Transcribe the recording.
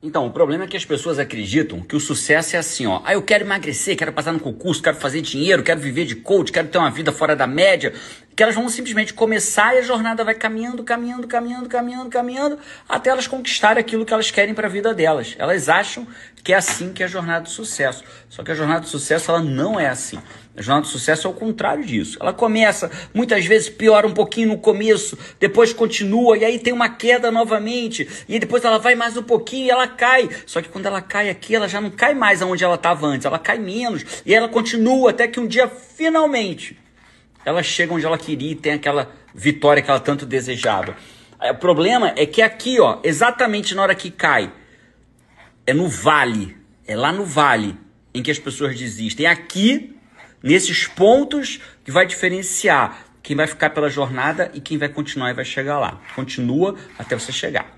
Então, o problema é que as pessoas acreditam que o sucesso é assim, ó. Ah, eu quero emagrecer, quero passar no concurso, quero fazer dinheiro, quero viver de coach, quero ter uma vida fora da média, que elas vão simplesmente começar e a jornada vai caminhando, caminhando, caminhando, caminhando, caminhando, até elas conquistarem aquilo que elas querem para a vida delas. Elas acham que é assim que é a jornada do sucesso. Só que a jornada do sucesso ela não é assim. A jornada do sucesso é o contrário disso. Ela começa, muitas vezes piora um pouquinho no começo, depois continua e aí tem uma queda novamente, e depois ela vai mais um pouquinho e ela cai. Só que quando ela cai aqui, ela já não cai mais aonde ela estava antes, ela cai menos e ela continua até que um dia finalmente ela chega onde ela queria e tem aquela vitória que ela tanto desejava. É, o problema é que aqui, ó, exatamente na hora que cai, é no vale, é lá no vale em que as pessoas desistem. É aqui, nesses pontos, que vai diferenciar quem vai ficar pela jornada e quem vai continuar e vai chegar lá. Continua até você chegar.